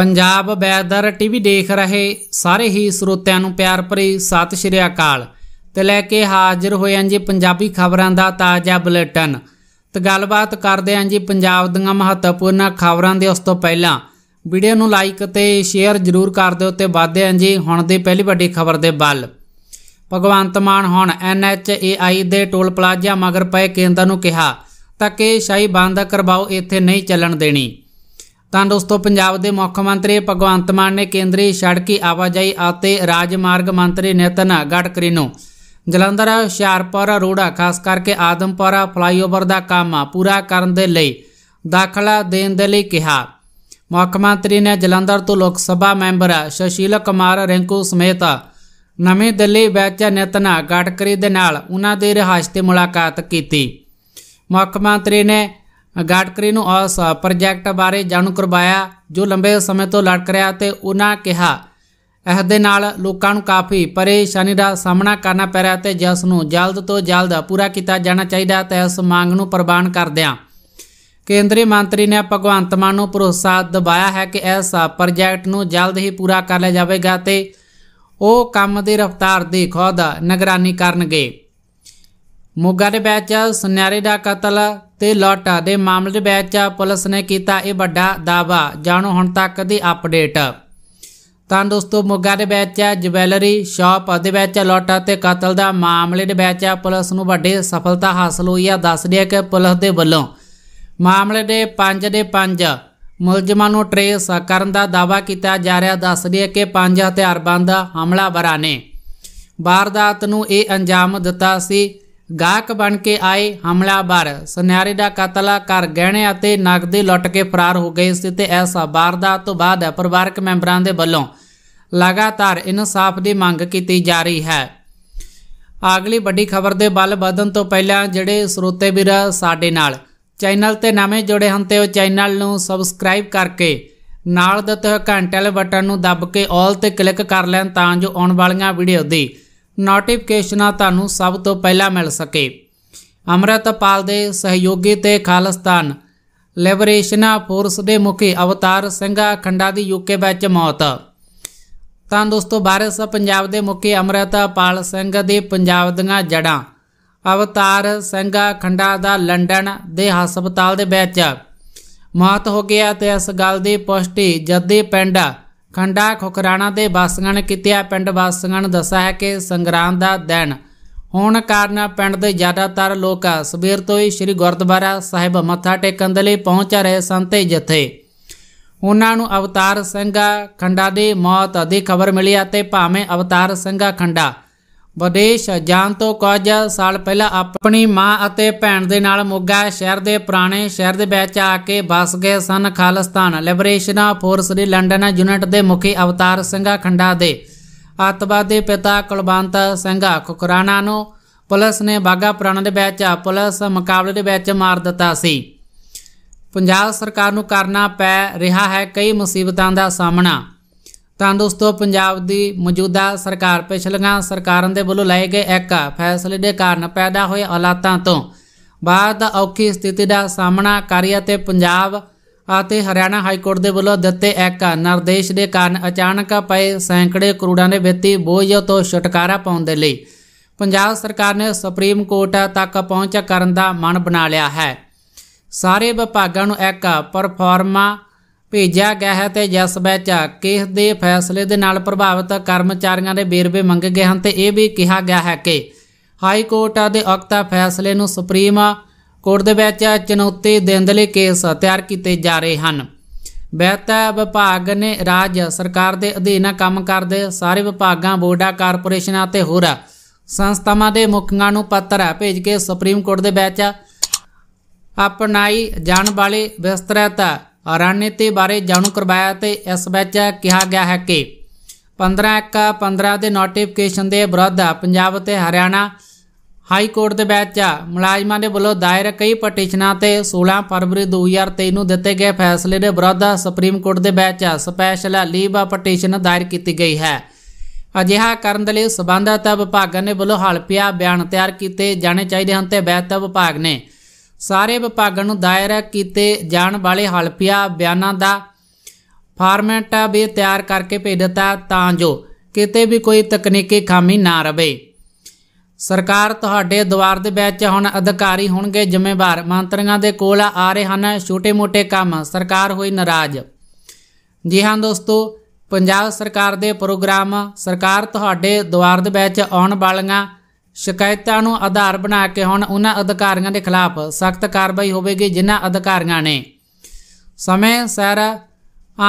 Punjab weather TV ਦੇਖ ਰਹੇ ਸਾਰੇ ਹੀ ਸਰੋਤਿਆਂ ਨੂੰ ਪਿਆਰ ਭਰੀ ਸਤਿ ਸ਼੍ਰੀ ਅਕਾਲ ਤੇ ਲੈ ਕੇ ਹਾਜ਼ਰ ਹੋਏ ਹਾਂ ਜੀ ਪੰਜਾਬੀ ਖਬਰਾਂ ਦਾ ਤਾਜ਼ਾ ਬੁਲੇਟਿਨ ਤੇ ਗੱਲਬਾਤ ਕਰਦੇ ਹਾਂ ਜੀ ਪੰਜਾਬ ਦੀਆਂ ਮਹੱਤਵਪੂਰਨ ਖਬਰਾਂ ਦੇ ਉਸ ਤੋਂ ਪਹਿਲਾਂ ਵੀਡੀਓ ਨੂੰ ਲਾਈਕ ਤੇ ਸ਼ੇਅਰ ਜ਼ਰੂਰ ਕਰ ਦਿਓ ਤੇ ਵਾਧੇ ਹਾਂ ਜੀ ਹੁਣ ਦੀ ਪਹਿਲੀ ਵੱਡੀ ਖਬਰ ਦੇ ਵੱਲ ਭਗਵੰਤ ਮਾਨ ਹੁਣ NHAI ਦੇ ਟੋਲ ਪਲਾਜ਼ਾ ਮਗਰ ਪਏ ਕੇਂਦਰ ਨੂੰ ਕਿਹਾ ਤਾਂ ਕਿ ਸ਼ਾਹੀ ਬੰਦ ਕਰਵਾਓ ਇੱਥੇ ਨਹੀਂ ਚੱਲਣ ਦੇਣੀ ਤਾਂ ਦੋਸਤੋ ਪੰਜਾਬ ਦੇ ਮੁੱਖ ਮੰਤਰੀ ਭਗਵੰਤ ਮਾਨ ਨੇ ਕੇਂਦਰੀ ਸੜਕੀ ਆਵਾਜਾਈ ਅਤੇ ਰਾਜਮਾਰਗ ਮੰਤਰੀ ਨਿਤਨ ਗਡਕਰੀ ਨੂੰ ਜਲੰਧਰ ਹੁਸ਼ਿਆਰਪੁਰ ਰੋੜਾ ਖਾਸ ਕਰਕੇ ਆਦਮਪੁਰ ਫਲਾਈਓਵਰ ਦਾ ਕੰਮ ਪੂਰਾ ਕਰਨ ਦੇ ਲਈ ਦਾਖਲਾ ਦੇਣ ਦੇ ਲਈ ਕਿਹਾ ਮੁੱਖ ਮੰਤਰੀ ਨੇ ਜਲੰਧਰ ਤੋਂ ਲੋਕ ਸਭਾ ਮੈਂਬਰ ਸ਼ਸ਼ੀਲ ਕੁਮਾਰ ਰੈਂਕੂ ਸਮੇਤ ਨਵੇਂ ਦਿੱਲੀ ਵਿੱਚ ਨਿਤਨ ਗਡਕਰੀ ਦੇ ਨਾਲ ਉਹਨਾਂ ਦੇ ਰਹਾਇਸ਼ ਤੇ ਮੁਲਾਕਾਤ ਕੀਤੀ ਮੁੱਖ ਮੰਤਰੀ ਨੇ ਗਾਟਕਰੀ ਨੂੰ ਉਸ ਪ੍ਰੋਜੈਕਟ ਬਾਰੇ ਜਾਣੂ ਕਰਵਾਇਆ ਜੋ ਲੰਬੇ ਸਮੇਂ ਤੋਂ ਲੜਕ ਰਿਹਾ ਤੇ ਉਹਨਾਂ ਕਿਹਾ ਇਸ ਦੇ ਨਾਲ ਲੋਕਾਂ ਨੂੰ ਕਾਫੀ ਪਰੇਸ਼ਾਨੀ ਦਾ ਸਾਹਮਣਾ ਕਰਨਾ ਪੈ ਰਿਹਾ ਤੇ ਜਿਸ ਨੂੰ ਜਲਦ ਤੋਂ ਜਲਦ ਪੂਰਾ ਕੀਤਾ ਜਾਣਾ ਚਾਹੀਦਾ ਤੇ ਇਸ ਮੰਗ ਨੂੰ ਪ੍ਰਵਾਨ ਕਰਦਿਆਂ ਕੇਂਦਰੀ ਮੰਤਰੀ ਨੇ ਭਗਵੰਤ ਮਾਨ ਨੂੰ ਭਰੋਸਾ ਦਿਵਾਇਆ ਹੈ ਕਿ ਇਸ ਪ੍ਰੋਜੈਕਟ ਨੂੰ ਜਲਦ ਹੀ ਪੂਰਾ ਕਰ ਲਿਆ ਜਾਵੇਗਾ ਤੇ ਉਹ ਕੰਮ ਦੀ ਰਫ਼ਤਾਰ ਦੀ ਖੋਦ ਨਿਗਰਾਨੀ ਕਰਨਗੇ ਮੋਗਾ ਦੇ ਵਿੱਚ ਸੁਨਿਆਰੇ ਦਾ ਕਤਲ ਤੇ ਲੁੱਟ ਦੇ ਮਾਮਲੇ ਵਿੱਚ ਪੁਲਿਸ ਨੇ ਕੀਤਾ ਇਹ ਵੱਡਾ ਦਾਵਾ ਜਾਣੋ ਹੁਣ ਤੱਕ ਦੀ ਅਪਡੇਟ ਤਾਂ ਦੋਸਤੋ ਮੋਗਾ ਦੇ ਵਿੱਚ ਜਵੈਲਰੀ ਸ਼ਾਪ ਦੇ ਵਿੱਚ ਲੁੱਟ ਤੇ ਕਤਲ ਦਾ ਮਾਮਲੇ ਦੇ ਵਿੱਚ ਪੁਲਿਸ ਨੂੰ ਵੱਡੀ ਸਫਲਤਾ ਹਾਸਲ ਹੋਈ ਆ ਦੱਸ ਦਿਆ ਕਿ ਪੁਲਿਸ ਦੇ ਵੱਲੋਂ ਮਾਮਲੇ ਦੇ 5 ਦੇ 5 ਮੁਲਜ਼ਮਾਂ ਨੂੰ ਟਰੇਸ ਕਰਨ ਦਾ ਦਾਵਾ ਕੀਤਾ ਜਾ ਰਿਹਾ ਦੱਸ ਦਿਆ ਕਿ ਪੰਜ ਹਥਿਆਰਬੰਦ ਹਮਲਾਵਰਾਂ ਨੇ ਬਾਰਦਾਤ ਨੂੰ ਇਹ ਅੰਜਾਮ ਦਿੱਤਾ ਸੀ ਗਾਕ ਬਣ ਕੇ ਆਏ ਹਮਲਾਵਰ ਸੁਨਿਆਰੇ ਦਾ ਕਤਲ ਕਰ ਗਹਿਣੇ ਅਤੇ ਨਗਦੀ ਲੁੱਟ ਕੇ ਫਰਾਰ ਹੋ ਗਏ ਸੀ ਤੇ ਐਸਾ ਵਾਰਦਾਤ ਤੋਂ ਬਾਅਦ ਪਰਿਵਾਰਕ ਮੈਂਬਰਾਂ ਦੇ ਵੱਲੋਂ ਲਗਾਤਾਰ ਇਨਸਾਫ ਦੀ ਮੰਗ ਕੀਤੀ ਜਾ ਰਹੀ ਹੈ ਅਗਲੀ ਵੱਡੀ ਖਬਰ ਦੇ ਬਲ ਵਧਣ ਤੋਂ ਪਹਿਲਾਂ ਜਿਹੜੇ ਸਰੋਤੇ ਵੀਰ ਸਾਡੇ ਨਾਲ ਚੈਨਲ ਤੇ ਨਵੇਂ ਜੁੜੇ ਹਨ ਤੇ ਉਹ ਚੈਨਲ ਨੂੰ ਸਬਸਕ੍ਰਾਈਬ ਕਰਕੇ ਨਾਲ ਦਿੱਤੇ ਹੋਏ ਘੰਟੇ ਵਾਲੇ ਬਟਨ ਨੂੰ ਦੱਬ ਕੇ ਆਲ ਤੇ ਕਲਿੱਕ ਕਰ ਲੈਣ ਤਾਂ ਜੋ ਆਉਣ ਵਾਲੀਆਂ ਵੀਡੀਓ ਦੀ ਨੋਟੀਫਿਕੇਸ਼ਨਾਂ ਤੁਹਾਨੂੰ ਸਭ ਤੋਂ ਪਹਿਲਾਂ ਮਿਲ ਸਕੇ ਅਮਰਤਪਾਲ ਦੇ ਸਹਿਯੋਗੀ ਤੇ ਖਾਲਸਤਾਨ ਲਿਬਰੇਸ਼ਨ ਫੋਰਸ ਦੇ ਮੁਖੀ ਅਵਤਾਰ ਸਿੰਘ ਖੰਡਾ ਦੀ ਯੂਕੇ ਵਿੱਚ ਮੌਤ ਤਾਂ ਦੋਸਤੋ ਬਾਰਸ ਪੰਜਾਬ ਦੇ ਮੁਖੀ ਅਮਰਤਪਾਲ ਸਿੰਘ ਦੇ ਪੰਜਾਬ ਦੀਆਂ ਜੜਾਂ ਅਵਤਾਰ ਸਿੰਘ ਖੰਡਾ ਦਾ ਲੰਡਨ ਦੇ ਹਸਪਤਾਲ ਦੇ ਵਿੱਚ ਮੌਤ ਹੋ ਗਿਆ ਤੇ ਇਸ ਗੱਲ ਦੀ ਪੁਸ਼ਟੀ ਜੱਦੀ ਪਿੰਡ ਖੰਡਾ ਖੁਕਰਾਣਾ ਦੇ ਵਾਸੀਆਂ ਨੇ ਕਿਤਿਆ ਪਿੰਡ ਵਾਸੀਆਂ ਨੇ ਦੱਸਿਆ ਹੈ ਕਿ ਸੰਗਰਾਮ ਦਾ ਦਿਨ ਹੋਣ ਕਾਰਨ ਪਿੰਡ ਦੇ ਜ਼ਿਆਦਾਤਰ ਲੋਕ ਸਵੇਰ ਤੋਂ ਹੀ ਸ੍ਰੀ ਗੁਰਦੁਆਰਾ ਸਾਹਿਬ ਮੱਥਾ ਟੇਕਣ ਦੇ ਲਈ ਪਹੁੰਚ ਰਹੇ ਸਨ ਤੇ ਜਥੇ ਉਹਨਾਂ ਨੂੰ ਅਵਤਾਰ ਸਿੰਘਾ ਖੰਡਾ ਦੀ ਮੌਤ ਦੀ ਖਬਰ ਮਿਲੀ ਅਤੇ ਭਾਵੇਂ ਅਵਤਾਰ ਸਿੰਘਾ ਖੰਡਾ ਵਿਦੇਸ਼ ਜਾਣ ਤੋਂ ਕੁਝ ਸਾਲ ਪਹਿਲਾਂ ਆਪਣੀ ਮਾਂ ਅਤੇ ਭੈਣ ਦੇ ਨਾਲ ਮੋਗਾ ਸ਼ਹਿਰ ਦੇ ਪੁਰਾਣੇ ਸ਼ਹਿਰ ਦੇ ਵਿੱਚ ਆ ਕੇ ਬਸ ਗਏ ਸਨ ਖਾਲਿਸਤਾਨ ਲਿਬਰੇਸ਼ਨ ਫੋਰਸ ਦੇ ਲੰਡਨ ਯੂਨਿਟ ਦੇ ਮੁਖੀ ਅਵਤਾਰ ਸਿੰਘਾ ਖੰਡਾ ਦੇ ਅਤਵਾਦੀ ਪਿਤਾ ਕੁਲਵੰਤ ਸਿੰਘਾ ਕੁਕਰਾਣਾ ਨੂੰ ਪੁਲਿਸ ਨੇ ਬਾਗਾ ਪੁਰਾਣਾ ਦੇ ਵਿੱਚ ਪੁਲਿਸ ਮੁਕਾਬਲੇ ਦੇ ਵਿੱਚ ਮਾਰ ਦਿੱਤਾ ਸੀ ਪੰਜਾਬ ਸਰਕਾਰ ਨੂੰ ਕਰਨਾ ਪੈ ਰਿਹਾ ਹੈ ਕਈ ਮੁਸੀਬਤਾਂ ਦਾ ਸਾਹਮਣਾ ਤਾਂ ਦੋਸਤੋ ਪੰਜਾਬ ਦੀ ਮੌਜੂਦਾ ਸਰਕਾਰ ਪਿਛਲੀਆਂ ਸਰਕਾਰਾਂ ਦੇ ਵੱਲੋਂ ਲਏ ਗਏ ਇੱਕ ਫੈਸਲੇ ਦੇ ਕਾਰਨ ਪੈਦਾ ਹੋਏ ਹਾਲਾਤਾਂ ਤੋਂ ਬਾਅਦ ਔਖੀ ਸਥਿਤੀ ਦਾ ਸਾਹਮਣਾ ਕਰਿਆ ਤੇ ਪੰਜਾਬ ਅਤੇ ਹਰਿਆਣਾ ਹਾਈ ਕੋਰਟ ਦੇ ਵੱਲੋਂ ਦਿੱਤੇ ਇੱਕ ਨਿਰਦੇਸ਼ ਦੇ ਕਾਰਨ ਅਚਾਨਕ ਪਏ ਸੈਂਕੜੇ ਕਰੋੜਾਂ ਦੇ ਵਿੱਤੀ ਬੋਝ ਤੋਂ ਛੁਟਕਾਰਾ ਪਾਉਣ ਦੇ ਲਈ ਪੰਜਾਬ ਸਰਕਾਰ ਨੇ ਸੁਪਰੀਮ ਕੋਰਟ ਤੱਕ ਪਹੁੰਚ ਕਰਨ ਦਾ ਮਨ ਬਣਾ ਲਿਆ ਹੈ ਸਾਰੇ ਵਿਭਾਗਾਂ ਨੂੰ ਇੱਕ ਪਰਫਾਰਮਾ ਭੇਜਿਆ ਗਿਆ ਹੈ ਤੇ ਜਸ ਵਿੱਚ ਕੇਸ ਦੇ ਫੈਸਲੇ ਦੇ ਨਾਲ ਪ੍ਰਭਾਵਿਤ ਕਰਮਚਾਰੀਆਂ ਦੇ ਬੇਰਵੇ ਮੰਗੇ ਗਏ ਹਨ ਤੇ ਇਹ ਵੀ ਕਿਹਾ ਗਿਆ ਹੈ ਕਿ ਹਾਈ ਕੋਰਟ ਦੇ ਅਕਤਾ ਫੈਸਲੇ ਨੂੰ ਸੁਪਰੀਮ ਕੋਰਟ ਦੇ ਵਿੱਚ ਚੁਣੌਤੀ ਦੇਣ ਦੇ ਲਈ ਕੇਸ ਤਿਆਰ ਕੀਤੇ ਜਾ ਰਹੇ ਹਨ ਬਹਿਤਾ ਵਿਭਾਗ ਨੇ ਰਾਜ ਸਰਕਾਰ ਦੇ ਅਧੀਨ ਕੰਮ ਕਰਦੇ ਸਾਰੇ ਵਿਭਾਗਾਂ ਬੋਰਡਾਂ ਕਾਰਪੋਰੇਸ਼ਨਾਂ ਅਤੇ ਹੋਰ ਸੰਸਥਾਵਾਂ ਦੇ ਮੁਖੀਆਂ ਨੂੰ ਪੱਤਰ ਭੇਜ ਕੇ ਸੁਪਰੀਮ ਕੋਰਟ ਦੇ ਵਿੱਚ ਅਪਣਾਈ ਜਾਣ ਵਾਲੇ ਵਿਸਤ੍ਰਿਤ ਰਣਨੀਤੀ ਬਾਰੇ ਜਾਣੂ ਕਰਵਾਇਆ ਤੇ ਇਸ ਵਿੱਚ ਕਿਹਾ ਗਿਆ ਹੈ ਕਿ 15 ਇੱਕ 15 ਦੇ ਨੋਟੀਫਿਕੇਸ਼ਨ ਦੇ ਵਿਰੁੱਧ ਪੰਜਾਬ ਤੇ ਹਰਿਆਣਾ ਹਾਈ ਕੋਰਟ ਦੇ ਵਿੱਚ ਮੁਲਾਜ਼ਮਾਂ ਦੇ ਵੱਲੋਂ ਦਾਇਰ ਕਈ ਪਟੀਸ਼ਨਾਂ ਤੇ 16 ਫਰਵਰੀ 2023 ਨੂੰ ਦਿੱਤੇ ਗਏ ਫੈਸਲੇ ਦੇ ਵਿਰੁੱਧ ਸੁਪਰੀਮ ਕੋਰਟ ਦੇ ਵਿੱਚ ਸਪੈਸ਼ਲ ਲੀਵ ਪਟੀਸ਼ਨ ਦਾਇਰ ਕੀਤੀ ਗਈ ਹੈ ਅਜਿਹਾ ਕਰਨ ਦੇ ਲਈ ਸਬੰਧਤ ਵਿਭਾਗਾਂ ਨੇ ਵੱਲੋਂ ਹਲਪਿਆ ਬਿਆਨ ਤਿਆਰ ਕੀਤੇ ਜਾਣੇ ਚਾਹੀਦੇ ਹਨ ਤੇ ਬੈਤ ਵਿਭਾਗ ਨੇ ਸਾਰੇ ਵਿਭਾਗਾਂ ਨੂੰ ਦਾਇਰ ਕੀਤੇ ਜਾਣ ਵਾਲੇ ਹਲਫੀਆ ਬਿਆਨਾਂ ਦਾ ਫਾਰਮੈਟ ਵੀ ਤਿਆਰ ਕਰਕੇ ਭੇਜ ਦਿੱਤਾ ਤਾਂ ਜੋ ਕਿਤੇ ਵੀ ਕੋਈ ਤਕਨੀਕੀ ਖਾਮੀ ਨਾ ਰਵੇ ਸਰਕਾਰ ਤੁਹਾਡੇ ਦਵਾਰ ਦੇ ਵਿੱਚ ਹੁਣ ਅਧਿਕਾਰੀ ਹੋਣਗੇ ਜ਼ਿੰਮੇਵਾਰ ਮੰਤਰੀਆਂ ਦੇ ਕੋਲ ਆ ਰਹੇ ਹਨ ਛੋਟੇ-ਮੋਟੇ ਕੰਮ ਸਰਕਾਰ ਹੋਈ ਨਾਰਾਜ਼ ਜੀ ਹਾਂ ਦੋਸਤੋ ਪੰਜਾਬ ਸਰਕਾਰ ਦੇ ਪ੍ਰੋਗਰਾਮ ਸਰਕਾਰ ਤੁਹਾਡੇ ਦਵਾਰ ਦੇ ਵਿੱਚ ਆਉਣ ਵਾਲੀਆਂ ਸ਼ਿਕਾਇਤਾਂ ਨੂੰ ਆਧਾਰ ਬਣਾ ਕੇ ਹੁਣ ਉਹਨਾਂ ਅਧਿਕਾਰੀਆਂ ਦੇ ਖਿਲਾਫ ਸਖਤ ਕਾਰਵਾਈ ਹੋਵੇਗੀ ਜਿਨ੍ਹਾਂ ਅਧਿਕਾਰੀਆਂ ਨੇ ਸਮੇਂ ਸਿਰ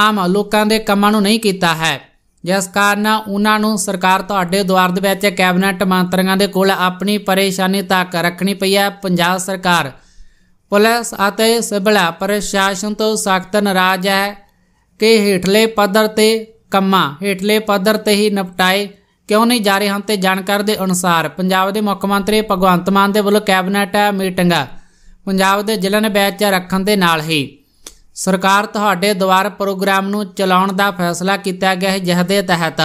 ਆਮ ਲੋਕਾਂ ਦੇ ਕੰਮਾਂ ਨੂੰ ਨਹੀਂ ਕੀਤਾ ਹੈ ਜਿਸ ਕਾਰਨ ਉਹਨਾਂ ਨੂੰ ਸਰਕਾਰ ਤੁਹਾਡੇ ਦੁਆਰ ਦੇ ਵਿੱਚ ਕੈਬਨਿਟ ਮੰਤਰੀਆਂ ਦੇ ਕੋਲ ਆਪਣੀ ਪਰੇਸ਼ਾਨੀ ਤੱਕ ਰੱਖਣੀ ਪਈ ਹੈ ਪੰਜਾਬ ਸਰਕਾਰ ਪੁਲਿਸ ਅਤੇ ਸਿਵਲ ਪ੍ਰਸ਼ਾਸਨ ਤੋਂ ਸਖਤ ਨਾਰਾਜ਼ ਹੈ ਕਿ ਹੇਠਲੇ ਪੱਧਰ ਤੇ ਕੰਮਾਂ ਹੇਠਲੇ ਪੱਧਰ ਤੇ ਹੀ ਨਪਟਾਏ ਕਿਉਂ ਨਹੀਂ ਜਾ ਰਹੇ ਹਨ ਤੇ ਜਾਣਕਾਰ ਦੇ ਅਨੁਸਾਰ ਪੰਜਾਬ ਦੇ ਮੁੱਖ ਮੰਤਰੀ ਭਗਵੰਤ ਮਾਨ ਦੇ ਵੱਲੋਂ ਕੈਬਨਿਟ ਮੀਟਿੰਗਾਂ ਪੰਜਾਬ ਦੇ ਜ਼ਿਲ੍ਹਾ ਨੇ ਬੈਚ ਰੱਖਣ ਦੇ ਨਾਲ ਹੀ ਸਰਕਾਰ ਤੁਹਾਡੇ ਦਵਾਰ ਪ੍ਰੋਗਰਾਮ ਨੂੰ ਚਲਾਉਣ ਦਾ ਫੈਸਲਾ ਕੀਤਾ ਗਿਆ ਹੈ ਜਿਸ ਦੇ ਤਹਿਤ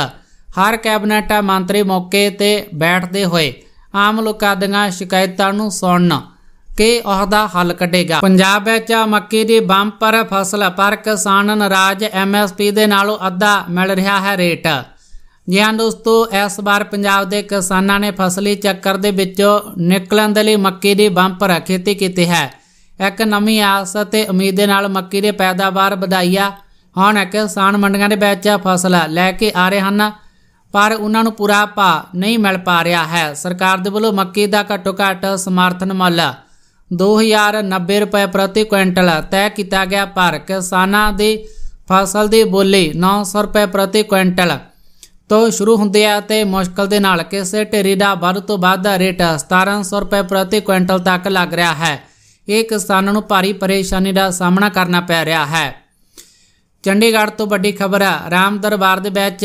ਹਰ ਕੈਬਨਿਟ ਮੰਤਰੀ ਮੌਕੇ ਤੇ ਬੈਠਦੇ ਹੋਏ ਆਮ ਲੋਕਾਂ ਦੀਆਂ ਸ਼ਿਕਾਇਤਾਂ ਨੂੰ ਸੁਣਨ ਕਿ ਉਹਦਾ ਹੱਲ ਕੱਢੇਗਾ ਪੰਜਾਬ ਵਿੱਚ ਮੱਕੀ ਦੀ ਬੰਪਰ ਫਸਲ ਪਰ ਕਿਸਾਨ ਨਾਰਾਜ਼ ਐਮਐਸਪੀ ਦੇ ਨਾਲੋਂ ਅੱਧਾ ਮਿਲ ਰਿਹਾ ਹੈ ਰੇਟ ਜੀ ਹਾਂ ਦੋਸਤੋ ਇਸ ਵਾਰ ਪੰਜਾਬ ਦੇ ਕਿਸਾਨਾਂ ਨੇ ਫਸਲੀ ਚੱਕਰ ਦੇ ਵਿੱਚੋਂ ਨਿਕਲਣ ਦੇ ਲਈ ਮੱਕੀ ਦੀ ਬੰਪਰ ਖੇਤੀ ਕੀਤੀ ਹੈ ਇੱਕ ਨਵੀਂ ਆਸ ਅਤੇ ਉਮੀਦ ਦੇ ਨਾਲ ਮੱਕੀ ਦੇ ਪੈਦਾਵਾਰ ਵਧਾਈਆ ਹੁਣ ਕਿਸਾਨ ਮੰਡੀਆਂ ਦੇ ਵਿੱਚ ਫਸਲ ਲੈ ਕੇ ਆ ਰਹੇ ਹਨ ਪਰ ਉਹਨਾਂ ਨੂੰ ਪੂਰਾ ਭਾਅ ਨਹੀਂ ਮਿਲ ਪਾ ਰਿਹਾ ਹੈ ਸਰਕਾਰ ਦੇ ਵੱਲੋਂ ਮੱਕੀ ਦਾ ਘੱਟੋ ਘੱਟ ਸਮਰਥਨ ਮੁੱਲ 2090 ਰੁਪਏ ਪ੍ਰਤੀ ਕੁਇੰਟਲ ਤੈਅ ਕੀਤਾ ਗਿਆ ਪਰ ਕਿਸਾਨਾਂ ਦੀ ਫਸਲ ਦੀ ਬੋਲੀ 900 ਰੁਪਏ ਪ੍ਰਤੀ ਕੁਇੰਟਲ ਤੋਂ ਸ਼ੁਰੂ ਹੁੰਦੇ ਆ ਤੇ ਮੁਸ਼ਕਲ ਦੇ ਨਾਲ ਕਿਸੇ ਢੇਰੀ ਦਾ ਵੱਧ ਤੋਂ ਵੱਧ ਰੇਟ 1700 ਰੁਪਏ ਪ੍ਰਤੀ ਕੁਇੰਟਲ ਤੱਕ ਲੱਗ ਰਿਹਾ ਹੈ ਇਹ ਕਿਸਾਨਾਂ ਨੂੰ ਭਾਰੀ ਪਰੇਸ਼ਾਨੀ ਦਾ ਸਾਹਮਣਾ ਕਰਨਾ ਪੈ ਰਿਹਾ ਹੈ ਚੰਡੀਗੜ੍ਹ ਤੋਂ ਵੱਡੀ ਖਬਰ ਹੈ ਰਾਮ ਦਰਬਾਰ ਦੇ ਵਿੱਚ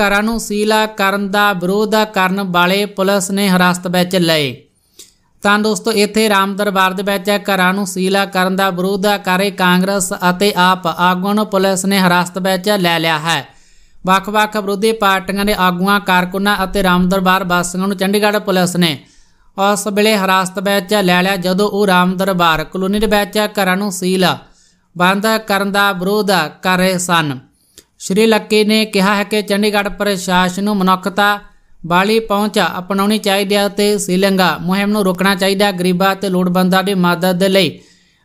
ਘਰਾਂ ਨੂੰ ਸੀਲਾ ਕਰਨ ਦਾ ਵਿਰੋਧ ਕਰਨ ਵਾਲੇ ਪੁਲਿਸ ਨੇ ਹਰਾਸਤ ਵਿੱਚ ਲਏ ਤਾਂ ਦੋਸਤੋ ਇੱਥੇ ਰਾਮ ਦਰਬਾਰ ਦੇ ਵਿੱਚ ਘਰਾਂ ਨੂੰ ਸੀਲਾ ਕਰਨ ਦਾ ਵਿਰੋਧ ਕਰੇ ਕਾਂਗਰਸ ਅਤੇ ਆਪ ਆਗੂਆਂ ਨੂੰ ਪੁਲਿਸ ਨੇ ਹਰਾਸਤ ਵਿੱਚ ਲੈ ਲਿਆ ਹੈ ਵੱਖ-ਵੱਖ ਵਿਰੋਧੀ ਪਾਰਟੀਆਂ ਦੇ ਆਗੂਆਂ ਕਾਰਕੁਨਾਂ ਅਤੇ ਰਾਮਦਰਬਾਰ ਵਾਸੀਆਂ ਨੂੰ ਚੰਡੀਗੜ੍ਹ ਪੁਲਿਸ ਨੇ ਉਸ ਵੇਲੇ ਹਰਾਸਤ ਵਿੱਚ ਲੈ ਲਿਆ ਜਦੋਂ ਉਹ ਰਾਮਦਰਬਾਰ ਕਲੋਨੀ ਦੇ ਵਿੱਚ ਘਰਾਂ ਨੂੰ ਸੀਲ ਬੰਦ ਕਰਨ ਦਾ ਵਿਰੋਧ ਕਰ ਰਹੇ ਸਨ ਸ਼੍ਰੀ ਲੱਕੀ ਨੇ ਕਿਹਾ ਹੈ ਕਿ ਚੰਡੀਗੜ੍ਹ ਪ੍ਰਸ਼ਾਸਨ ਨੂੰ ਮਨੁੱਖਤਾ ਬਾਲੀ ਪਹੁੰਚ ਅਪਣਾਉਣੀ ਚਾਹੀਦੀ ਹੈ ਤੇ ਸੀਲੰਗਾ ਮੁਹਿੰਮ ਨੂੰ ਰੋਕਣਾ ਚਾਹੀਦਾ ਗਰੀਬਾਂ ਤੇ ਲੋੜਵੰਦਾਂ ਦੀ ਮਦਦ ਦੇ ਲਈ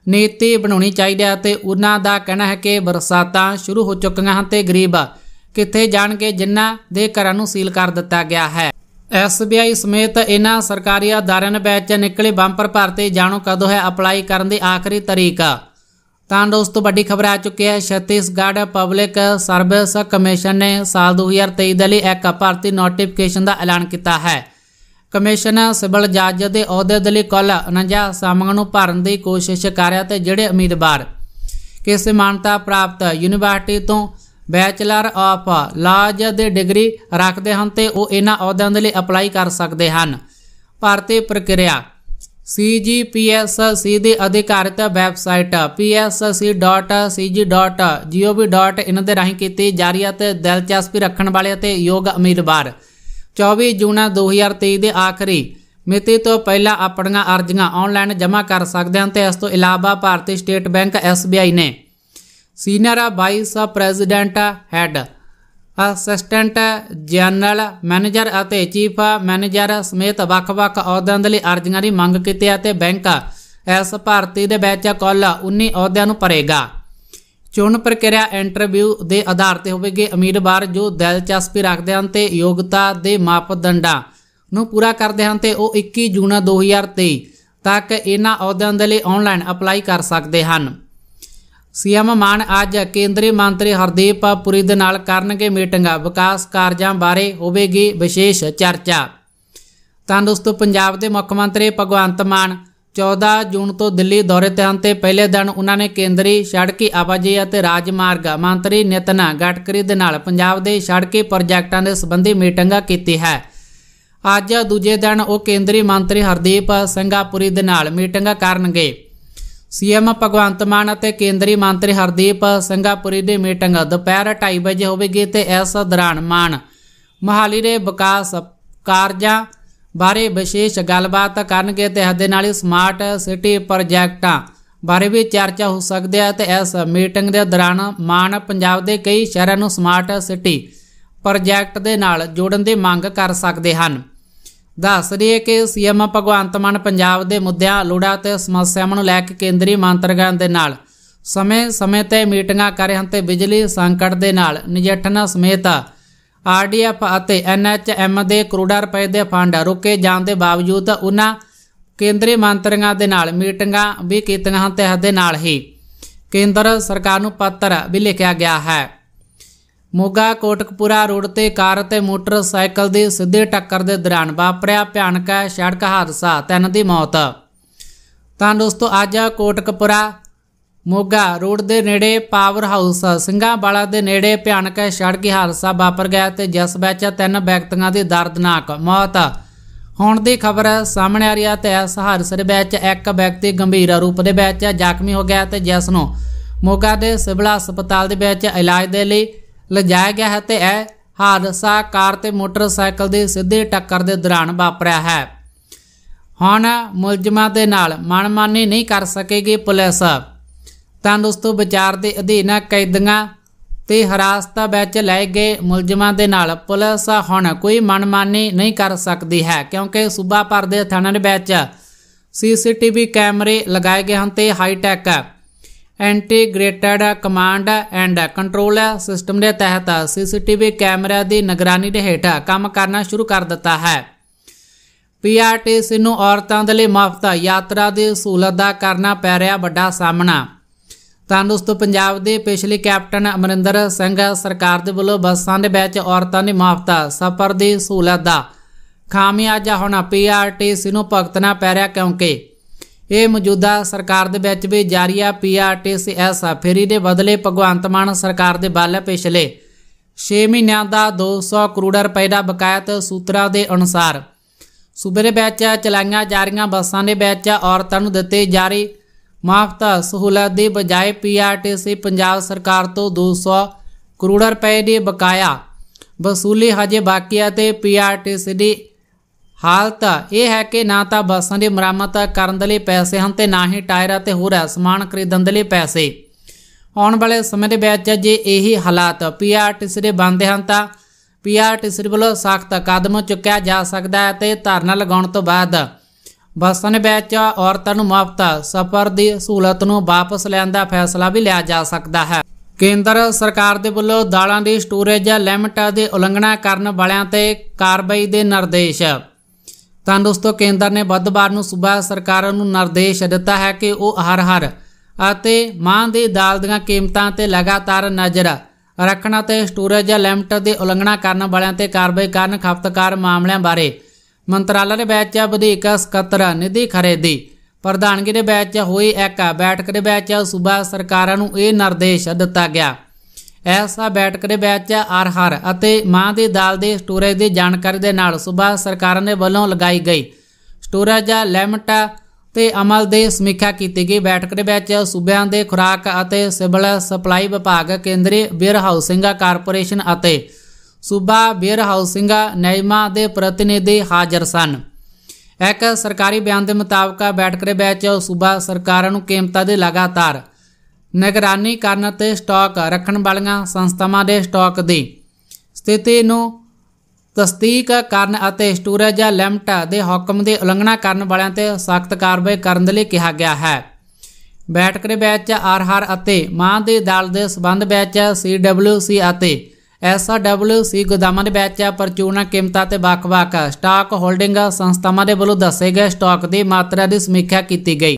ਨੀਤੀ ਬਣਾਉਣੀ ਚਾਹੀਦੀ ਹੈ ਤੇ ਉਹਨਾਂ ਦਾ ਕਹਿਣਾ ਹੈ ਕਿ ਬਰਸਾਤਾਂ ਸ਼ੁਰੂ ਹੋ ਚੁੱਕੀਆਂ ਹਨ ਤੇ ਗਰੀਬ ਕਿੱਥੇ ਜਾਣਗੇ ਜਿਨ੍ਹਾਂ ਦੇ ਘਰਾਂ ਨੂੰ ਸੀਲ ਕਰ ਦਿੱਤਾ ਗਿਆ ਹੈ ਐਸਬੀਆਈ ਸਮੇਤ ਇਹਨਾਂ ਸਰਕਾਰੀ ਅਦਾਰਿਆਂ ਵਿੱਚ ਨਿਕਲੇ ਬੰਪਰ ਭਰਤੇ ਜਾਣੋ ਕਦੋਂ ਹੈ ਅਪਲਾਈ ਕਰਨ ਦੀ ਆਖਰੀ ਤਾਰੀਖ ਤਾਂ ਦੋਸਤੋ ਵੱਡੀ ਖਬਰ ਆ ਚੁੱਕੀ ਹੈ ਛੱਤੀਸਗੜ੍ਹ ਪਬਲਿਕ ਸਰਵਿਸ ਕਮਿਸ਼ਨ ਨੇ ਸਾਲ 2023 ਦੇ ਲਈ ਇੱਕ ਭਰਤੀ ਨੋਟੀਫਿਕੇਸ਼ਨ ਦਾ ਐਲਾਨ ਕੀਤਾ ਹੈ ਕਮਿਸ਼ਨ ਸਿਵਲ ਜੱਜ ਦੇ ਅਹੁਦੇ ਦੇ ਲਈ ਕੁੱਲ 49 ਸਾਮਾਂ ਨੂੰ ਭਰਨ ਦੀ ਕੋਸ਼ਿਸ਼ ਕਰ ਰਿਹਾ ਤੇ ਜਿਹੜੇ ਉਮੀਦਵਾਰ ਕਿਸੇ ਮਾਨਤਾ ਪ੍ਰਾਪਤ ਯੂਨੀਵਰਸਿਟੀ ਤੋਂ ਬੈਚਲਰ ਆਫ ਲਾਜ ਦੇ ਡਿਗਰੀ ਰੱਖਦੇ ਹਨ ਤੇ ਉਹ ਇਹਨਾਂ ਅਹੁਦਿਆਂ ਦੇ ਲਈ ਅਪਲਾਈ ਕਰ ਸਕਦੇ ਹਨ ਭਰਤੀ ਪ੍ਰਕਿਰਿਆ CGPSC ਦੀ ਅਧਿਕਾਰਤ ਵੈਬਸਾਈਟ psc.cg.gov.in ਦੇ ਰਾਹੀਂ ਕੀਤੀ ਜਾਰੀ ਅਤੇ ਦਿਲਚਸਪੀ ਰੱਖਣ ਵਾਲੇ ਅਤੇ ਯੋਗ ਉਮੀਦਵਾਰ 24 ਜੂਨ 2023 ਦੇ ਆਖਰੀ ਮਿਤੀ ਤੋਂ ਪਹਿਲਾਂ ਆਪਣੀਆਂ ਅਰਜ਼ੀਆਂ ਆਨਲਾਈਨ ਜਮ੍ਹਾਂ ਕਰ ਸਕਦੇ ਹਨ ਤੇ ਇਸ ਤੋਂ ਇਲਾਵਾ ਭਾਰਤੀ ਸਟੇਟ ਬੈਂਕ SBI ਨੇ senior vice president head assistant general manager ਅਤੇ ਚੀਫ ਮੈਨੇਜਰ ਸਮੇਤ ਵੱਖ-ਵੱਖ ਅਹੁਦਿਆਂ ਦੇ ਲਈ ਅਰਜ਼ੀਆਂ ਦੀ ਮੰਗ ਕੀਤੀ ਅਤੇ ਬੈਂਕ ਐਸ ਭਾਰਤੀ ਦੇ ਵਿੱਚ ਕੁੱਲ 19 ਅਹੁਦਿਆਂ ਨੂੰ ਭਰੇਗਾ ਚੋਣ ਪ੍ਰਕਿਰਿਆ ਇੰਟਰਵਿਊ ਦੇ ਆਧਾਰ ਤੇ ਹੋਵੇਗੀ ਉਮੀਦਵਾਰ ਜੋ ਦਿਲਚਸਪੀ ਰੱਖਦੇ ਹਨ ਤੇ ਯੋਗਤਾ ਦੇ ਮਾਪਦੰਡਾਂ ਨੂੰ ਪੂਰਾ ਕਰਦੇ ਹਨ ਤੇ ਉਹ 21 ਜੂਨ 2023 ਤੱਕ ਇਹਨਾਂ ਅਹੁਦਿਆਂ ਦੇ ਲਈ ਆਨਲਾਈਨ ਅਪਲਾਈ ਕਰ ਸਕਦੇ ਹਨ ਸੀਐਮ ਮਾਨ ਅੱਜ ਕੇਂਦਰੀ ਮੰਤਰੀ ਹਰਦੀਪ ਪੁਰੀ ਦੇ ਨਾਲ ਕਰਨਗੇ ਮੀਟਿੰਗਾਂ ਵਿਕਾਸ ਕਾਰਜਾਂ ਬਾਰੇ ਹੋਵੇਗੀ ਵਿਸ਼ੇਸ਼ ਚਰਚਾ ਤਾਂ ਦੋਸਤੋ ਪੰਜਾਬ ਦੇ ਮੁੱਖ ਮੰਤਰੀ ਭਗਵੰਤ ਮਾਨ 14 ਜੂਨ ਤੋਂ ਦਿੱਲੀ ਦੌਰੇ ਤੇ ਹਨ ਤੇ ਪਹਿਲੇ ਦਿਨ ਉਹਨਾਂ ਨੇ ਕੇਂਦਰੀ ਸੜਕੀ ਆਵਾਜਾਈ ਅਤੇ ਰਾਜਮਾਰਗ ਮੰਤਰੀ ਨਿਤਨ ਗਟਕਰੀ ਦੇ ਨਾਲ ਪੰਜਾਬ ਦੇ ਸੜਕੀ ਪ੍ਰੋਜੈਕਟਾਂ ਦੇ ਸੰਬੰਧੀ ਮੀਟਿੰਗਾਂ ਕੀਤੀ ਹੈ ਅੱਜ ਦੂਜੇ ਦਿਨ ਉਹ ਕੇਂਦਰੀ ਮੰਤਰੀ ਹਰਦੀਪ ਸਿੰਘਾਪੁਰੀ ਦੇ ਨਾਲ ਮੀਟਿੰਗਾਂ ਕਰਨਗੇ ਸੀਐਮ ਭਗਵੰਤ ਮਾਨ ਅਤੇ ਕੇਂਦਰੀ ਮੰਤਰੀ ਹਰਦੀਪ ਸਿੰਘਾਪੁਰੀ ਦੀ ਮੀਟਿੰਗ ਦੁਪਹਿਰ 2:30 ਵਜੇ ਹੋਵੇਗੀ ਤੇ ਇਸ ਦੌਰਾਨ ਮਾਨ ਮਹਾਲੀ ਦੇ ਵਿਕਾਸ ਕਾਰਜਾਂ ਬਾਰੇ ਵਿਸ਼ੇਸ਼ ਗੱਲਬਾਤ ਕਰਨਗੇ ਤੇ ਹੱਦੇ ਨਾਲ ਹੀ ਸਮਾਰਟ ਸਿਟੀ ਪ੍ਰੋਜੈਕਟਾਂ ਬਾਰੇ ਵੀ ਚਰਚਾ ਹੋ ਸਕਦੀ ਹੈ ਤੇ ਇਸ ਮੀਟਿੰਗ ਦੇ ਦੌਰਾਨ ਮਾਨ ਪੰਜਾਬ ਦੇ ਕਈ ਸ਼ਹਿਰਾਂ ਨੂੰ ਸਮਾਰਟ ਸਿਟੀ ਪ੍ਰੋਜੈਕਟ ਦੇ ਨਾਲ ਜੋੜਨ ਦੀ ਮੰਗ ਕਰ ਸਕਦੇ ਹਨ ਦੱਸ ਦਈਏ ਕਿ ਸੀਐਮ ਭਗਵੰਤ ਮਾਨ ਪੰਜਾਬ ਦੇ ਮੁੱਦਿਆਂ ਲੋੜਾਂ ਤੇ ਸਮੱਸਿਆਵਾਂ ਨੂੰ ਲੈ ਕੇ ਕੇਂਦਰੀ ਮੰਤਰੀਆਂ ਦੇ ਨਾਲ ਸਮੇਂ-ਸਮੇਂ ਤੇ ਮੀਟਿੰਗਾਂ ਕਰ ਰਹੇ ਹਨ ਤੇ ਬਿਜਲੀ ਸੰਕਟ ਦੇ ਨਾਲ ਨਜਿੱਠਣ ਸਮੇਤ ਆਰਡੀਐਫ ਅਤੇ ਐਨਐਚਐਮ ਦੇ ਕਰੋੜਾਂ ਰੁਪਏ ਦੇ ਫੰਡ ਰੁਕੇ ਜਾਣ ਦੇ ਬਾਵਜੂਦ ਉਹਨਾਂ ਕੇਂਦਰੀ ਮੰਤਰੀਆਂ ਦੇ ਨਾਲ ਮੀਟਿੰਗਾਂ ਵੀ ਕੀਤੀਆਂ ਹਨ ਤੇ ਹੱਦੇ ਨਾਲ ਹੀ ਕੇਂਦਰ ਸਰਕਾਰ ਨੂੰ ਪੱਤਰ ਵੀ ਲਿਖਿਆ ਗਿਆ ਹੈ ਮੋਗਾ ਕੋਟਕਪੂਰਾ ਰੋਡ ਤੇ ਕਾਰ ਅਤੇ ਮੋਟਰਸਾਈਕਲ ਦੀ ਸਿੱਧੇ ਟੱਕਰ ਦੇ ਦੌਰਾਨ ਵਾਪਰਿਆ ਭਿਆਨਕ ਸੜਕ ਹਾਦਸਾ ਤਿੰਨ ਦੀ ਮੌਤ ਤਾਂ ਦੋਸਤੋ ਅੱਜ ਕੋਟਕਪੂਰਾ ਮੋਗਾ ਰੋਡ ਦੇ ਨੇੜੇ ਪਾਵਰ ਹਾਊਸ ਸਿੰਘਾਂਵਾਲਾ ਦੇ ਨੇੜੇ ਭਿਆਨਕ ਸੜਕੀ ਹਾਦਸਾ ਵਾਪਰ ਗਿਆ ਤੇ ਜਿਸ ਵਿੱਚ ਤਿੰਨ ਵਿਅਕਤੀਆਂ ਦੀ ਦਰਦਨਾਕ ਮੌਤ ਹੋਣ ਦੀ ਖਬਰ ਸਾਹਮਣੇ ਆ ਰਹੀ ਹੈ ਤੇ ਇਸ ਹਾਦਸੇ ਵਿੱਚ ਇੱਕ ਵਿਅਕਤੀ ਗੰਭੀਰ ਰੂਪ ਦੇ ਵਿੱਚ ਜ਼ਖਮੀ ਹੋ ਗਿਆ ਤੇ ਜਿਸ ਨੂੰ ਮੋਗਾ ਦੇ ਸਿਵਲ ਹਸਪਤਾਲ ਦੇ ਵਿੱਚ ਇਲਾਜ ਦੇ ਲਈ ਲਜਾਇਆ ਗਿਆ ਹੈ ਤੇ ਇਹ ਹਾਦਸਾ ਕਾਰ ਤੇ ਮੋਟਰਸਾਈਕਲ ਦੇ ਸਿੱਧੇ ਟੱਕਰ ਦੇ ਦੌਰਾਨ ਵਾਪਰਿਆ ਹੈ ਹੁਣ ਮੁਲਜ਼ਮਾਂ ਦੇ ਨਾਲ ਮਨਮਾਨੀ ਨਹੀਂ ਕਰ ਸਕੇਗੀ ਪੁਲਿਸ ਤਾਂ ਦੋਸਤੋ ਵਿਚਾਰ ਦੇ ਅਧੀਨ ਕੈਦੀਆਂ ਤੇ ਹਰਾਸਤਾ ਵਿੱਚ ਲੈ ਗਏ ਮੁਲਜ਼ਮਾਂ ਦੇ ਨਾਲ ਪੁਲਿਸ ਹੁਣ ਕੋਈ ਮਨਮਾਨੀ ਨਹੀਂ ਕਰ ਸਕਦੀ ਹੈ ਕਿਉਂਕਿ ਸੂਬਾ ਭਰ ਦੇ ਥਾਣਿਆਂ ਵਿੱਚ ਸੀਸੀਟੀਵੀ ਕੈਮਰੇ ਲਗਾਏ ਗਏ ਹਨ ਤੇ ਹਾਈ ਟੈਕ ਹੈ integrated command and control system ਦੇ ਤਹਿਤ ਸੀਸੀਟੀਵੀ ਕੈਮਰਾ ਦੀ ਨਿਗਰਾਨੀ ਦੇ ਹੇਠ ਕੰਮ ਕਰਨਾ ਸ਼ੁਰੂ ਕਰ ਦਿੱਤਾ ਹੈ ਪੀਆਰਟੀਸੀ ਨੂੰ ਔਰਤਾਂ ਦੇ ਲਈ ਮੁਫਤ ਯਾਤਰਾ ਦੀ ਸਹੂਲਤ ਦਾ ਕਰਨਾ ਪੈ ਰਿਹਾ ਵੱਡਾ ਸਾਹਮਣਾ ਤੰਦਰੁਸਤ ਪੰਜਾਬ ਦੇ ਪਿਛਲੇ ਕੈਪਟਨ ਅਮਰਿੰਦਰ ਸਿੰਘ ਸਰਕਾਰ ਦੇ ਵੱਲੋਂ ਬੱਸਾਂ ਦੇ ਵਿੱਚ ਔਰਤਾਂ ਦੀ ਮੁਫਤ ਸਫ਼ਰ ਦੀ ਸਹੂਲਤ ਦਾ ਖਾਮਿਆਜਾ ਹੁਣ ਪੀਆਰਟੀਸੀ ਨੂੰ ਭਗਤਣਾ ਪੈ ਰਿਹਾ ਕਿਉਂਕਿ ਇਹ ਮੌਜੂਦਾ ਸਰਕਾਰ ਦੇ ਵਿੱਚ ਵੀ ਜਾਰੀਆ ਪੀਆਰਟੀਸੀਐਸ ਆ ਫਿਰ ਇਹਦੇ ਬਦਲੇ ਭਗਵੰਤ ਮਾਨ ਸਰਕਾਰ ਦੇ ਵੱਲ ਪਿਛਲੇ 6 ਮਹੀਨਿਆਂ ਦਾ 200 ਕਰੋੜ ਰੁਪਏ ਦਾ ਬਕਾਇਤ ਸੂਤਰਾਂ ਦੇ ਅਨੁਸਾਰ ਸੂਬੇ ਦੇ ਵਿੱਚ ਚਲਾਈਆਂ ਜਾ ਰਹੀਆਂ ਬੱਸਾਂ ਦੇ ਵਿੱਚ ਔਰਤਾਂ ਨੂੰ ਦਿੱਤੇ ਜਾ ਰਹੇ ਮਾਫਤਾ ਸਹੂਲਤ ਦੀ ਬਜਾਏ ਪੀਆਰਟੀਸੀ ਪੰਜਾਬ ਸਰਕਾਰ ਤੋਂ 200 ਕਰੋੜ ਰੁਪਏ ਦੇ ਬਕਾਇਆ ਵਸੂਲੀ ਹਜੇ ਬਾਕੀ ਹੈ ਤੇ ਪੀਆਰਟੀਸੀ ਦੀ ਹਾਲਤ ਇਹ ਹੈ ਕਿ ਨਾ ਤਾਂ ਬੱਸਾਂ ਦੀ ਮੁਰੰਮਤ ਕਰਨ ਦੇ ਲਈ ਪੈਸੇ ਹਨ ਤੇ ਨਾ ਹੀ ਟਾਇਰ ਅਤੇ ਹੋਰ ਸਮਾਨ ਖਰੀਦਣ ਦੇ ਲਈ ਪੈਸੇ ਆਉਣ ਵਾਲੇ ਸਮੇਂ ਦੇ ਵਿੱਚ ਜੇ ਇਹੀ ਹਾਲਾਤ ਪੀਆਰਟੀਸੀ ਦੇ ਬੰਦੇ ਹਨ ਤਾਂ ਪੀਆਰਟੀਸੀ ਵੱਲੋਂ ਸਖਤ ਕਦਮ ਚੁੱਕਿਆ ਜਾ ਸਕਦਾ ਹੈ ਤੇ ਧਰਨਾ ਲਗਾਉਣ ਤੋਂ ਬਾਅਦ ਬੱਸਾਂ ਦੇ ਵਿੱਚ ਔਰਤਾਂ ਨੂੰ ਮੁਫਤ ਸਫ਼ਰ ਦੀ ਸਹੂਲਤ ਨੂੰ ਵਾਪਸ ਲੈਣ ਦਾ ਫੈਸਲਾ ਵੀ ਲਿਆ ਜਾ ਸਕਦਾ ਹੈ ਕੇਂਦਰ ਸਰਕਾਰ ਦੇ ਵੱਲੋਂ ਦਾਲਾਂ ਦੀ ਸਟੋਰੇਜ ਲਿਮਟ ਦੇ ਉਲੰਘਣਾ ਕਰਨ ਵਾਲਿਆਂ ਤੇ ਕਾਰਵਾਈ ਦੇ ਨਿਰਦੇਸ਼ ਤਾਂ ਦੋਸਤੋ ਕੇਂਦਰ ਨੇ ਬੁੱਧਵਾਰ ਨੂੰ ਸੂਬਾ ਸਰਕਾਰਾਂ ਨੂੰ ਨਿਰਦੇਸ਼ ਦਿੱਤਾ ਹੈ ਕਿ ਉਹ ਹਰ ਹਰ ਅਤੇ ਮਾਂ ਦੇ ਦਾਲ ਦੀਆਂ ਕੀਮਤਾਂ ਤੇ ਲਗਾਤਾਰ ਨਜ਼ਰ ਰੱਖਣ ਅਤੇ ਸਟੋਰੇਜ ਲਿਮਟ ਦੇ ਉਲੰਘਣਾ ਕਰਨ ਵਾਲਿਆਂ ਤੇ ਕਾਰਵਾਈ ਕਰਨ ਖਪਤਕਾਰ ਮਾਮਲਿਆਂ ਬਾਰੇ ਮੰਤਰਾਲਾ ਦੇ ਵਿੱਚ ਵਧੇਕ ਸਕੱਤਰ ਨਿਧੀ ਖਰੇ ਦੀ ਪ੍ਰਧਾਨਗੀ ਦੇ ਵਿੱਚ ਹੋਈ ਇੱਕ ਬੈਠਕ ਦੇ ਵਿੱਚ ਸੂਬਾ ਸਰਕਾਰਾਂ ਨੂੰ ਇਹ ਨਿਰਦੇਸ਼ ਦਿੱਤਾ ਗਿਆ ਐਸਾ ਬੈਟਕਰੇ ਬੈਚ ਆਰਹਰ ਅਤੇ ਮਾਂ ਦੇ ਦਾਲ ਦੇ ਸਟੋਰੇਜ ਦੀ ਜਾਣਕਾਰੀ ਦੇ ਨਾਲ ਸੂਬਾ ਸਰਕਾਰ ਨੇ ਵੱਲੋਂ ਲਗਾਈ ਗਈ ਸਟੋਰੇਜ ਲਿਮਟ ਤੇ ਅਮਲ ਦੇ ਸਮੀਖਿਆ ਕੀਤੀ ਗਈ ਬੈਠਕ ਦੇ ਵਿੱਚ ਸੂਬਿਆਂ ਦੇ ਖੁਰਾਕ ਅਤੇ ਸਿਵਲ ਸਪਲਾਈ ਵਿਭਾਗ ਕੇਂਦਰੀ ਬੀਅਰ ਹਾਊਸਿੰਗ ਕਾਰਪੋਰੇਸ਼ਨ ਅਤੇ ਸੂਬਾ ਬੀਅਰ ਹਾਊਸਿੰਗ ਨਿਯਮਾਂ ਦੇ ਪ੍ਰਤੀਨਿਧੀ ਹਾਜ਼ਰ ਸਨ ਇੱਕ ਸਰਕਾਰੀ ਬਿਆਨ ਦੇ ਮੁਤਾਬਕ ਬੈਠਕ ਦੇ ਵਿੱਚ ਸੂਬਾ ਸਰਕਾਰਾਂ ਨੂੰ ਕੀਮਤਾਂ ਦੇ ਲਗਾਤਾਰ ਨਿਗਰਾਨੀ ਕਰਨ ਅਤੇ ਸਟਾਕ ਰੱਖਣ ਵਾਲੀਆਂ ਸੰਸਥਾਵਾਂ ਦੇ ਸਟਾਕ ਦੀ ਸਥਿਤੀ ਨੂੰ ਤਸਦੀਕ ਕਰਨ ਅਤੇ ਸਟੋਰੇਜ ਲਿਮਟ ਦੇ ਹੁਕਮ ਦੀ ਉਲੰਘਣਾ ਕਰਨ ਵਾਲਿਆਂ ਤੇ ਸਖਤ ਕਾਰਵਾਈ ਕਰਨ ਦੇ ਲਈ ਕਿਹਾ ਗਿਆ ਹੈ ਬੈਠਕ ਦੇ ਵਿੱਚ ਆਰਹਰ ਅਤੇ ਮਾਂ ਦੇ ਦਲ ਦੇ ਸਬੰਧ ਵਿੱਚ ਸੀਡਬਲਯੂਸੀ ਅਤੇ ਐਸਡਬਲਯੂਸੀ ਗੋਦਾਮਾਂ ਦੇ ਵਿੱਚ ਪਰਚੂਨਾ ਕੀਮਤਾਂ ਤੇ ਵੱਖ-ਵੱਖ ਸਟਾਕ ਹੋਲਡਿੰਗ ਸੰਸਥਾਵਾਂ ਦੇ ਵੱਲੋਂ ਦੱਸੇ ਗਏ ਸਟਾਕ ਦੀ ਮਾਤਰਾ ਦੀ ਸਮੀਖਿਆ ਕੀਤੀ ਗਈ